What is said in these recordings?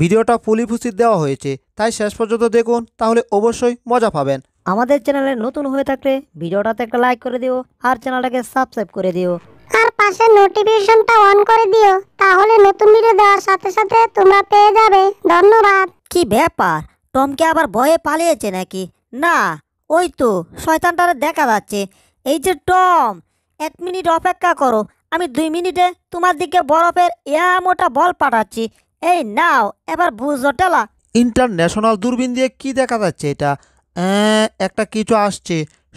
ভিডিওটা ফুলি ফুসি দেওয়া হয়েছে তাই শেষ পর্যন্ত দেখুন তাহলে অবশ্যই মজা পাবেন আমাদের চ্যানেলে নতুন হয়ে থাকলে ভিডিওটাতে একটা লাইক করে দিও আর চ্যানেলটাকে সাবস্ক্রাইব করে দিও আর পাশে নোটিফিকেশনটা অন করে দিও তাহলে নতুন ভিডিও দেওয়ার সাথে সাথে তোমরা পেয়ে যাবে ধন্যবাদ কি ব্যাপার টমকে আবার ভয়ে পালিয়েছে নাকি না ওই তো শয়তানটারে দেখা যাচ্ছে এই যে টম এক মিনিট অপেক্ষা করো আমি দুই মিনিটে তোমার দিকে বরফের এমন মোটা বল পাঠাচ্ছি এই নাও এবার বুঝো টেলা ইন্টারন্যাশনাল দূরবীন দিয়ে কি দেখা যাচ্ছে এটা একটা কিছু আসছে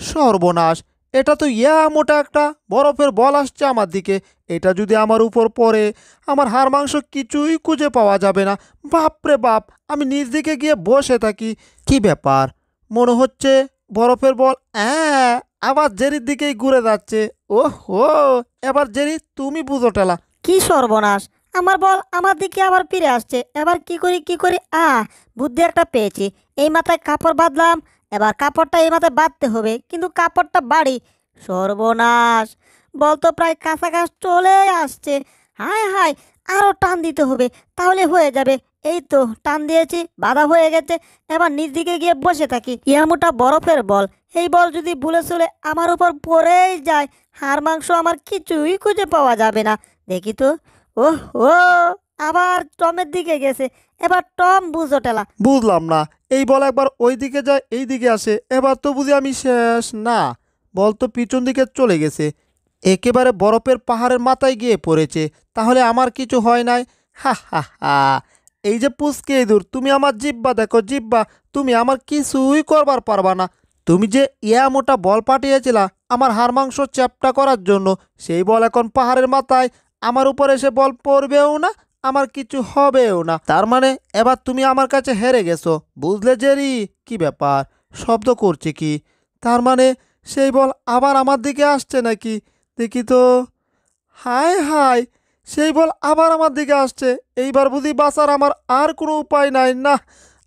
সর্বনাশ এটা তো ইয়া মোটা একটা বরফের বল আসছে আমার দিকে এটা যদি আমার উপর পড়ে আমার হাড় মাংস কিছুই খুঁজে পাওয়া যাবে না বাপরে বাপ আমি নিজ দিকে গিয়ে বসে থাকি কি ব্যাপার মনে হচ্ছে বরফের বল হ্যাঁ আবার জেরির দিকেই ঘুরে যাচ্ছে ও হো এবার জেরি তুমি বুঝো টেলা কি সর্বনাশ আমার বল আমার দিকে আবার ফিরে আসছে এবার কি করি কি করি আ বুদ্ধি একটা পেয়েছি এই মাথায় কাপড় বাঁধলাম এবার কাপড়টা এই মাথায় বাঁধতে হবে কিন্তু কাপড়টা বাড়ি সর্বনাশ বল তো প্রায় কাছাকাছ চলে আসছে হায় হায় আরও টান দিতে হবে তাহলে হয়ে যাবে এই তো টান দিয়েছি বাধা হয়ে গেছে এবার নিজ দিকে গিয়ে বসে থাকি ইয়ামুটা বরফের বল এই বল যদি ভুলে চলে আমার উপর পড়েই যায় হাড় মাংস আমার কিছুই খুঁজে পাওয়া যাবে না দেখি তো ও ও আবার টমের দিকে গেছে এবার টম বুঝো টেলা বুঝলাম না এই বল একবার ওই দিকে যায় এই দিকে আসে এবার তো বুঝি আমি শেষ না বল তো পিছন দিকে চলে গেছে একেবারে বরফের পাহাড়ের মাথায় গিয়ে পড়েছে তাহলে আমার কিছু হয় নাই হা হা হা এই যে পুচকে ইঁদুর তুমি আমার জিব্বা দেখো জিব্বা তুমি আমার কিছুই করবার পারবা না তুমি যে ইয়া মোটা বল পাঠিয়েছিলা আমার হাড় মাংস চ্যাপটা করার জন্য সেই বল এখন পাহাড়ের মাথায় আমার উপর এসে বল পড়বেও না আমার কিছু হবেও না তার মানে এবার তুমি আমার কাছে হেরে গেছো বুঝলে জেরি কি ব্যাপার শব্দ করছে কি তার মানে সেই বল আবার আমার দিকে আসছে নাকি দেখি তো হায় হায় সেই বল আবার আমার দিকে আসছে এইবার বুঝি বাঁচার আমার আর কোনো উপায় নাই না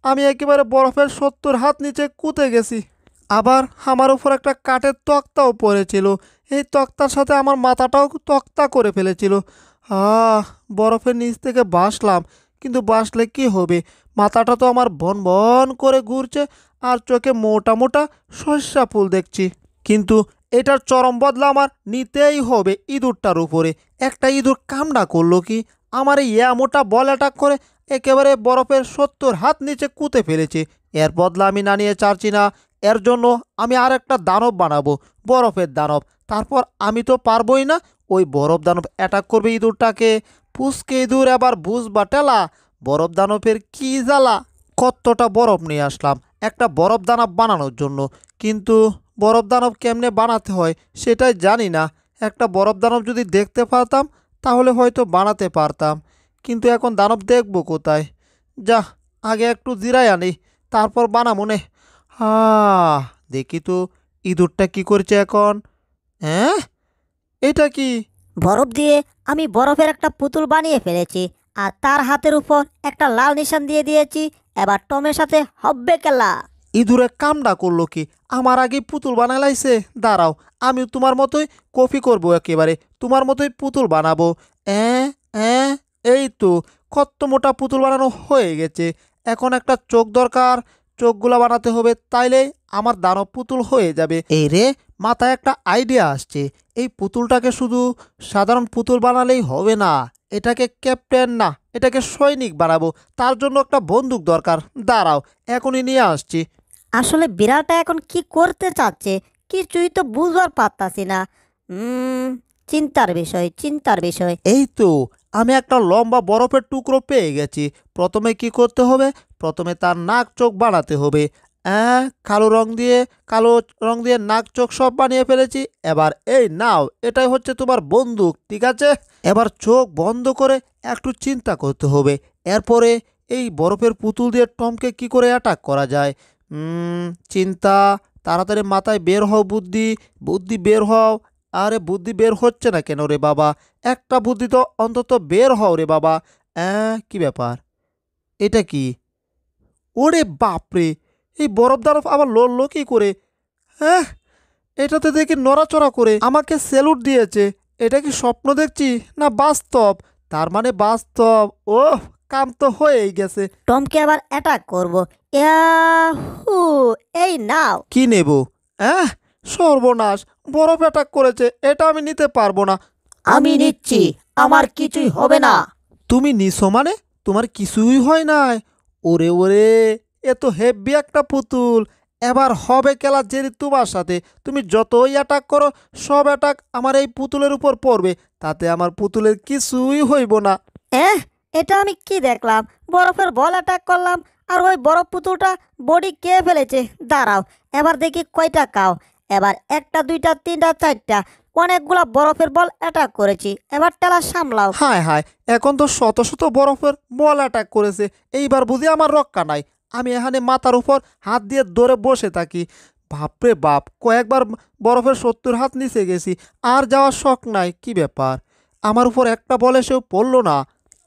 আমি একেবারে বরফের সত্তর হাত নিচে কুতে গেছি আবার আমার উপর একটা কাঠের তক্তাও পড়েছিল এই তক্তার সাথে আমার মাথাটাও তক্তা করে ফেলেছিল আহ বরফের নিচ থেকে বাসলাম কিন্তু বাসলে কি হবে মাথাটা তো আমার বন বন করে ঘুরছে আর চোখে মোটা মোটা সর্ষা ফুল দেখছি কিন্তু এটার চরম বদলা আমার নিতেই হবে ইঁদুরটার উপরে একটা ইঁদুর কামড়া করলো কি আমার এই মোটা বল অ্যাটাক করে একেবারে বরফের সত্তর হাত নিচে কুতে ফেলেছে এর বদলা আমি না নিয়ে চারছি না এর জন্য আমি আর একটা দানব বানাবো বরফের দানব তারপর আমি তো পারবই না ওই বরফ দানব অ্যাটাক করবে ইঁদুরটাকে পুষকে ইঁদুর আবার বুঝ বা টেলা বরফ দানবের কী জ্বালা কতটা বরফ নিয়ে আসলাম একটা বরফ দানব বানানোর জন্য কিন্তু বরফ দানব কেমনে বানাতে হয় সেটাই জানি না একটা বরফ দানব যদি দেখতে পারতাম তাহলে হয়তো বানাতে পারতাম কিন্তু এখন দানব দেখব কোথায় যা আগে একটু জিরাই আনি তারপর মনে আহ দেখি তো ইঁদুরটা কি করছে এখন হ্যাঁ এটা কি বরফ দিয়ে আমি বরফের একটা পুতুল বানিয়ে ফেলেছি আর তার হাতের উপর একটা লাল নিশান দিয়ে দিয়েছি এবার টমের সাথে হব্বে কেলা ইঁদুরে কামডা করলো কি আমার আগে পুতুল বানালাইছে দাঁড়াও আমি তোমার মতোই কপি করব একেবারে তোমার মতোই পুতুল বানাবো অ্যাঁ অ্যাঁ এই তো কত মোটা পুতুল বানানো হয়ে গেছে এখন একটা চোখ দরকার চোখগুলো বানাতে হবে তাইলে আমার দানব পুতুল হয়ে যাবে এই রে মাথায় একটা আইডিয়া আসছে এই পুতুলটাকে শুধু সাধারণ পুতুল বানালেই হবে না এটাকে ক্যাপ্টেন না এটাকে সৈনিক বানাবো তার জন্য একটা বন্দুক দরকার দাঁড়াও এখনই নিয়ে আসছি আসলে বিড়ালটা এখন কি করতে চাচ্ছে কিছুই তো বুঝবার পারতাছি না চিন্তার বিষয় চিন্তার বিষয় এই তো আমি একটা লম্বা বরফের টুকরো পেয়ে গেছি প্রথমে কি করতে হবে প্রথমে তার নাক চোখ বানাতে হবে হ্যাঁ কালো রং দিয়ে কালো রং দিয়ে নাক চোখ সব বানিয়ে ফেলেছি এবার এই নাও এটাই হচ্ছে তোমার বন্দুক ঠিক আছে এবার চোখ বন্ধ করে একটু চিন্তা করতে হবে এরপরে এই বরফের পুতুল দিয়ে টমকে কি করে অ্যাটাক করা যায় চিন্তা তাড়াতাড়ি মাথায় বের হও বুদ্ধি বুদ্ধি বের হও আরে বুদ্ধি বের হচ্ছে না কেন রে বাবা একটা বুদ্ধি তো অন্তত বের হও রে বাবা অ্যাঁ কী ব্যাপার এটা কি ওরে বাপরে এই বরফ দ্বারফ আবার লড়ল কী করে হ্যাঁ এটাতে দেখি নড়াচড়া করে আমাকে স্যালুট দিয়েছে এটা কি স্বপ্ন দেখছি না বাস্তব তার মানে বাস্তব ও কাম তো হয়েই গেছে টমকে আবার অ্যাটাক করব ইয়াহু এই নাও কি নেব হ্যাঁ সর্বনাশ বরফ অ্যাটাক করেছে এটা আমি নিতে পারবো না আমি নিচ্ছি আমার কিছুই হবে না তুমি নিছো মানে তোমার কিছুই হয় নাই ওরে ওরে এ তো হেব্বি একটা পুতুল এবার হবে খেলা জেরি তোমার সাথে তুমি যতই অ্যাটাক করো সব অ্যাটাক আমার এই পুতুলের উপর পড়বে তাতে আমার পুতুলের কিছুই হইব না এহ এটা আমি কি দেখলাম বরফের বল অ্যাটাক করলাম আর ওই বরফ পুতুলটা বডি কে ফেলেছে দাঁড়াও এবার দেখি কয়টা কাও এবার একটা দুইটা তিনটা চারটা অনেকগুলা বরফের বল অ্যাটাক করেছি এবার টেলা সামলাও হায় হায় এখন তো শত শত বরফের বল অ্যাটাক করেছে এইবার বুঝি আমার রক্ষা নাই আমি এখানে মাথার উপর হাত দিয়ে ধরে বসে থাকি বাপরে বাপ কয়েকবার বরফের সত্তর হাত নিচে গেছি আর যাওয়ার শখ নাই কি ব্যাপার আমার উপর একটা বল এসেও পড়লো না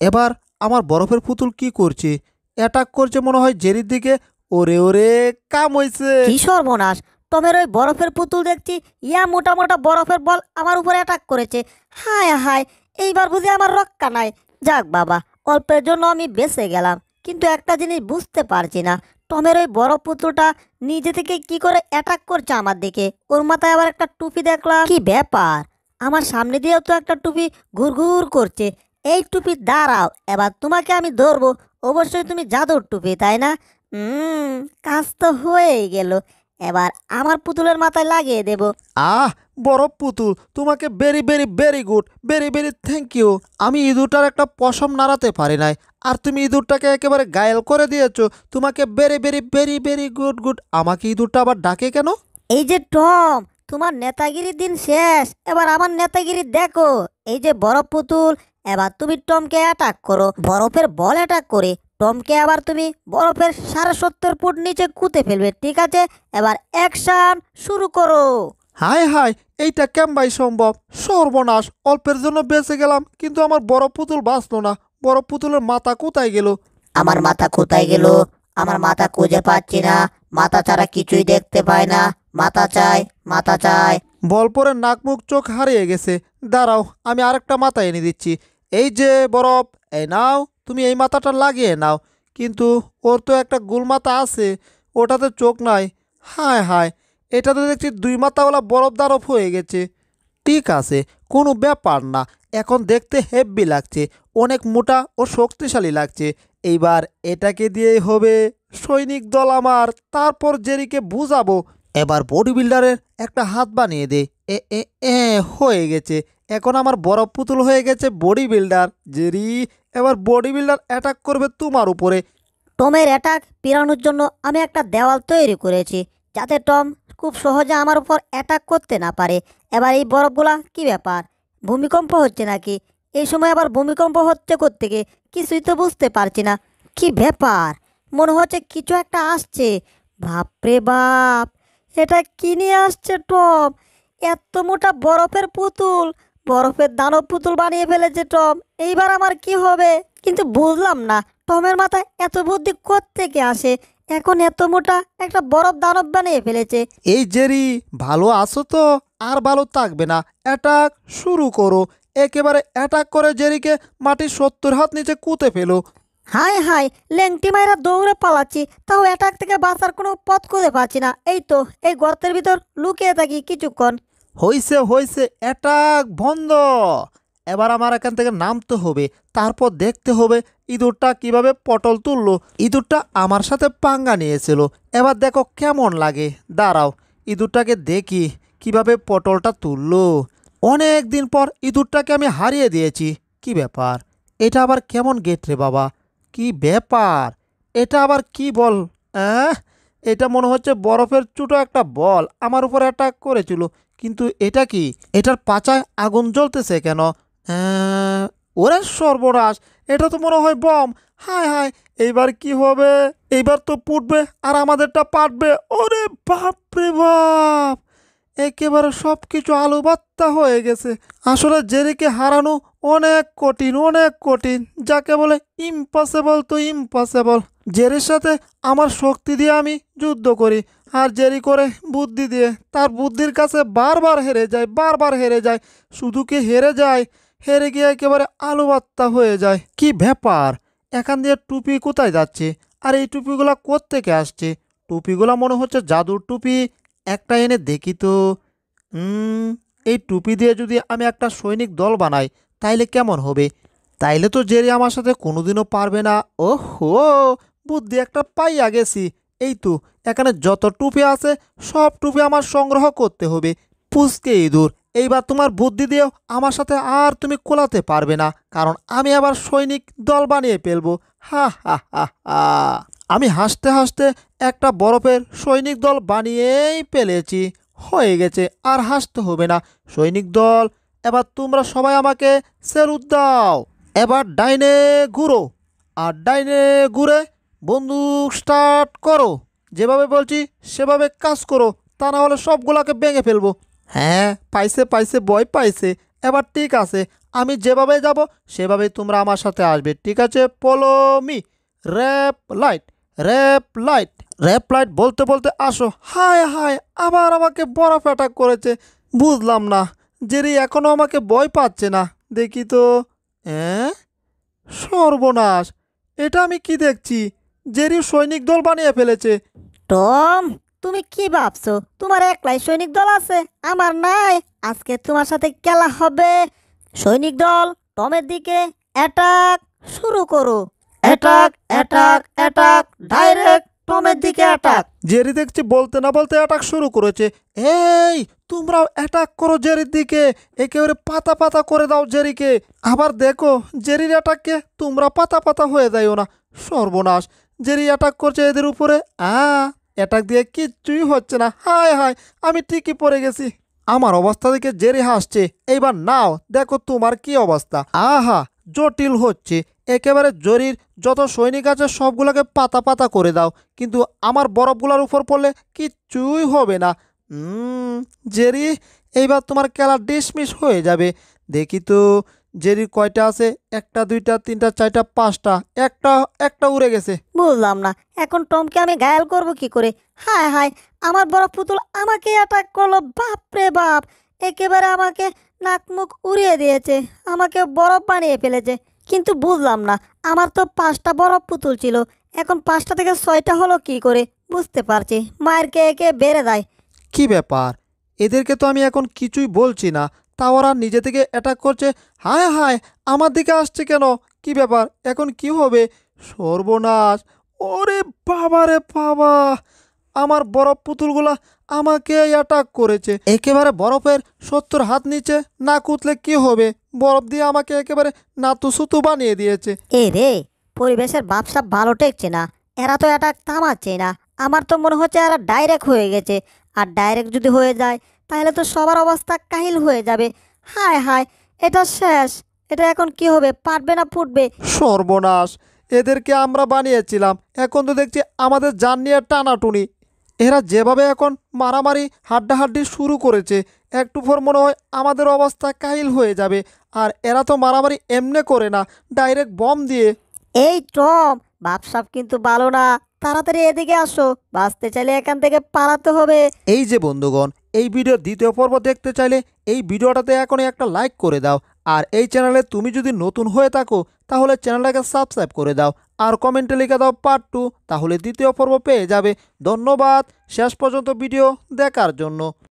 এবার আমার বরফের পুতুল কি করছে অ্যাটাক করছে মনে হয় জেরির দিকে ওরে ওরে কাম হয়েছে কি সর্বনাশ টমের ওই বরফের পুতুল দেখছি ইয়া মোটা মোটা বরফের বল আমার উপরে অ্যাটাক করেছে হায় হায় এইবার বুঝি আমার রক্ষা নাই যাক বাবা অল্পের জন্য আমি বেঁচে গেলাম কিন্তু একটা জিনিস বুঝতে পারছি না টমের ওই বরফ পুতুলটা নিজে থেকে কি করে অ্যাটাক করছে আমার দিকে ওর মাথায় আবার একটা টুপি দেখলাম কি ব্যাপার আমার সামনে দিয়েও তো একটা টুপি ঘুরঘুর করছে এই টুপি দাঁড়াও এবার তোমাকে আমি ধরবো অবশ্যই তুমি জাদুর টুপি তাই না হুম কাজ তো হয়ে গেল এবার আমার পুতুলের মাথায় লাগিয়ে দেব আহ বড় পুতুল তোমাকে very very very good very very thank you আমি ইঁদুরটার একটা পশম নাড়াতে পারি নাই আর তুমি ইঁদুরটাকে একেবারে গায়েল করে দিয়েছো তোমাকে very very very very good good আমাকে ইঁদুরটা আবার ডাকে কেন এই যে টম তোমার নেতাগিরির দিন শেষ এবার আমার নেতাগিরি দেখো এই যে বরফ পুতুল এবার তুমি টমকে অ্যাটাক করো বরফের বল অ্যাটাক করে টমকে আবার তুমি বরফের সাড়ে সত্তর ফুট নিচে কুঁতে ফেলবে ঠিক আছে এবার অ্যাকশন শুরু করো হায় হায় এইটা কেমবাই সম্ভব সর্বনাশ অল্পের জন্য বেঁচে গেলাম কিন্তু আমার বড় পুতুল বাঁচলো না বড় পুতুলের মাথা কোথায় গেল আমার মাথা কোথায় গেল আমার মাথা খুঁজে পাচ্ছি না মাথা ছাড়া কিছুই দেখতে পায় না মাথা চাই মাথা চাই বলপরের নাক মুখ চোখ হারিয়ে গেছে দাঁড়াও আমি আরেকটা মাথা এনে দিচ্ছি এই যে বরফ এই নাও তুমি এই মাথাটা লাগিয়ে নাও কিন্তু ওর তো একটা গোল মাথা আছে ওটাতে চোখ নাই হায় হায় এটাতে দেখছি দুই মাথাওয়ালা বরফ দারফ হয়ে গেছে ঠিক আছে কোনো ব্যাপার না এখন দেখতে হেভি লাগছে অনেক মোটা ও শক্তিশালী লাগছে এইবার এটাকে দিয়েই হবে সৈনিক দল আমার তারপর জেরিকে বুঝাবো এবার বডি বিল্ডারের একটা হাত বানিয়ে দে এ এ হয়ে গেছে এখন আমার বরফ পুতুল হয়ে গেছে বডি বিল্ডার জেরি এবার বডি বিল্ডার অ্যাটাক করবে তোমার উপরে টমের অ্যাটাক পেরানোর জন্য আমি একটা দেওয়াল তৈরি করেছি যাতে টম খুব সহজে আমার উপর অ্যাটাক করতে না পারে এবার এই বরফগুলা কি ব্যাপার ভূমিকম্প হচ্ছে নাকি এই সময় আবার ভূমিকম্প হচ্ছে কোত্থেকে কিছুই তো বুঝতে পারছি না কি ব্যাপার মনে হচ্ছে কিছু একটা আসছে বাপরে বাপ এটা কি নিয়ে আসছে টম এত মোটা বরফের পুতুল বরফের দানব পুতুল বানিয়ে ফেলেছে টম এইবার আমার কি হবে কিন্তু বুঝলাম না টমের মাথায় এত বুদ্ধি থেকে আসে এখন এত মোটা একটা বরফ দানব বানিয়ে ফেলেছে এই জেরি ভালো আছো তো আর ভালো থাকবে না অ্যাটাক শুরু করো একেবারে অ্যাটাক করে জেরিকে মাটির সত্তর হাত নিচে কুতে ফেলো হাই হাই লেংটি মাইরা দৌড়ে পালাচ্ছি তাও অ্যাটাক থেকে বাঁচার কোনো পথ খুঁজে পাচ্ছি না এই তো এই গর্তের ভিতর লুকিয়ে থাকি কিছুক্ষণ হইছে হইছে অ্যাটাক বন্ধ এবার আমার এখান থেকে নামতে হবে তারপর দেখতে হবে ইঁদুরটা কিভাবে পটল তুললো ইঁদুরটা আমার সাথে পাঙ্গা নিয়েছিল এবার দেখো কেমন লাগে দাঁড়াও ইঁদুরটাকে দেখি কিভাবে পটলটা তুললো অনেক দিন পর ইঁদুরটাকে আমি হারিয়ে দিয়েছি কি ব্যাপার এটা আবার কেমন গেট রে বাবা কি ব্যাপার এটা আবার কি বল এটা মনে হচ্ছে বরফের ছোটো একটা বল আমার উপর অ্যাটাক করেছিল কিন্তু এটা কি এটার পাচায় আগুন জ্বলতেছে কেন ওরে সর্বনাশ এটা তো মনে হয় বম হায় হায় এইবার কি হবে এইবার তো পুটবে আর আমাদেরটা পাটবে ওরে বাপরে বাপ একেবারে সব কিছু আলুবাত্তা হয়ে গেছে আসলে জেরিকে হারানো অনেক কঠিন অনেক কঠিন যাকে বলে ইম্পসিবল তো ইম্পসিবল জেরির সাথে আমার শক্তি দিয়ে আমি যুদ্ধ করি আর জেরি করে বুদ্ধি দিয়ে তার বুদ্ধির কাছে বারবার হেরে যায় বারবার হেরে যায় শুধু কি হেরে যায় হেরে গিয়ে একেবারে আলু বাত্তা হয়ে যায় কি ব্যাপার এখান দিয়ে টুপি কোথায় যাচ্ছে আর এই টুপিগুলো কোত্থেকে আসছে টুপিগুলো মনে হচ্ছে জাদুর টুপি একটা এনে দেখি তো এই টুপি দিয়ে যদি আমি একটা সৈনিক দল বানাই তাইলে কেমন হবে তাইলে তো জেরি আমার সাথে কোনোদিনও পারবে না ও হো বুদ্ধি একটা পাইয়া গেছি এই তো এখানে যত টুপি আছে সব টুপি আমার সংগ্রহ করতে হবে পুচকে ইঁদুর এইবার তোমার বুদ্ধি দিয়েও আমার সাথে আর তুমি কোলাতে পারবে না কারণ আমি আবার সৈনিক দল বানিয়ে ফেলব হা হা হা হা আমি হাসতে হাসতে একটা বরফের সৈনিক দল বানিয়েই ফেলেছি হয়ে গেছে আর হাসতে হবে না সৈনিক দল এবার তোমরা সবাই আমাকে সেরুদ দাও এবার ডাইনে ঘুরো আর ডাইনে ঘুরে বন্ধু স্টার্ট করো যেভাবে বলছি সেভাবে কাজ করো তা না হলে সবগুলাকে ভেঙে ফেলবো হ্যাঁ পাইছে পাইছে বয় পাইছে এবার ঠিক আছে আমি যেভাবে যাব সেভাবে তোমরা আমার সাথে আসবে ঠিক আছে follow me wrap light wrap light wrap light বলতে বলতে আসো হায় হায় আবার আমাকে বরফ অ্যাটাক করেছে বুঝলাম না যেরি এখনও আমাকে ভয় পাচ্ছে না দেখি তো হ্যাঁ সর্বনাশ এটা আমি কি দেখছি জেরি সৈনিক দল বানিয়ে ফেলেছে টম তুমি কি ভাবছো তোমার একলাই সৈনিক দল আছে আমার নাই আজকে তোমার সাথে খেলা হবে সৈনিক দল টমের দিকে অ্যাটাক শুরু করো অ্যাটাক অ্যাটাক অ্যাটাক ডাইরেক্ট টমের দিকে অ্যাটাক জেরি দেখছি বলতে না বলতে অ্যাটাক শুরু করেছে এই তোমরাও অ্যাটাক করো জেরির দিকে একেবারে পাতা পাতা করে দাও জেরিকে আবার দেখো জেরির অ্যাটাককে তোমরা পাতা পাতা হয়ে যাইও না সর্বনাশ জেরি অ্যাটাক করছে এদের উপরে আ অ্যাটাক দিয়ে কিচ্ছুই হচ্ছে না হায় হায় আমি ঠিকই পড়ে গেছি আমার অবস্থা দেখে জেরি হাসছে এইবার নাও দেখো তোমার কি অবস্থা আহা জটিল হচ্ছে একেবারে জরির যত সৈনিক আছে সবগুলোকে পাতা পাতা করে দাও কিন্তু আমার বরফগুলোর উপর পড়লে কিচ্ছুই হবে না জেরি এইবার তোমার খেলা ডিসমিস হয়ে যাবে দেখি তো জেরি কয়টা আছে একটা দুইটা তিনটা চারটা পাঁচটা একটা একটা উড়ে গেছে বুঝলাম না এখন টমকে আমি ঘায়াল করব কি করে হায় হায় আমার বড় পুতুল আমাকে অ্যাটাক করলো বাপ রে বাপ একেবারে আমাকে নাক মুখ উড়িয়ে দিয়েছে আমাকে বরফ বানিয়ে ফেলেছে কিন্তু বুঝলাম না আমার তো পাঁচটা বরফ পুতুল ছিল এখন পাঁচটা থেকে ছয়টা হলো কি করে বুঝতে পারছি মায়ের কে একে বেড়ে দেয় কি ব্যাপার এদেরকে তো আমি এখন কিছুই বলছি না তা ওরা নিজে থেকে অ্যাটাক করছে হায় হায় আমার দিকে আসছে কেন কি ব্যাপার এখন কি হবে সর্বনাশ ওরে বাবা রে বাবা আমার বরফ পুতুলগুলা আমাকে অ্যাটাক করেছে একেবারে বরফের সত্তর হাত নিচে না কুতলে কি হবে বরফ দিয়ে আমাকে একেবারে সুতু বানিয়ে দিয়েছে এ রে পরিবেশের বাপসাপ ভালো টেকছে না এরা তো অ্যাটাক থামাচ্ছে না আমার তো মনে হচ্ছে এরা ডাইরেক্ট হয়ে গেছে আর ডাইরেক্ট যদি হয়ে যায় তাহলে তো সবার অবস্থা কাহিল হয়ে যাবে হায় হায় এটা শেষ এটা এখন কি হবে পারবে না ফুটবে সর্বনাশ এদেরকে আমরা বানিয়েছিলাম এখন তো দেখছি আমাদের যান নিয়ে টানাটুনি এরা যেভাবে এখন মারামারি হাড্ডাহাড্ডি শুরু করেছে একটু পর মনে হয় আমাদের অবস্থা কাহিল হয়ে যাবে আর এরা তো মারামারি এমনে করে না ডাইরেক্ট বম দিয়ে এই টম বাপসাপ কিন্তু ভালো না তাড়াতাড়ি এদিকে আসো বাঁচতে চাইলে এখান থেকে পালাতে হবে এই যে বন্ধুগণ এই ভিডিওর দ্বিতীয় পর্ব দেখতে চাইলে এই ভিডিওটাতে এখনই একটা লাইক করে দাও আর এই চ্যানেলে তুমি যদি নতুন হয়ে থাকো তাহলে চ্যানেলটাকে সাবস্ক্রাইব করে দাও আর কমেন্টে লিখে দাও পার্ট টু তাহলে দ্বিতীয় পর্ব পেয়ে যাবে ধন্যবাদ শেষ পর্যন্ত ভিডিও দেখার জন্য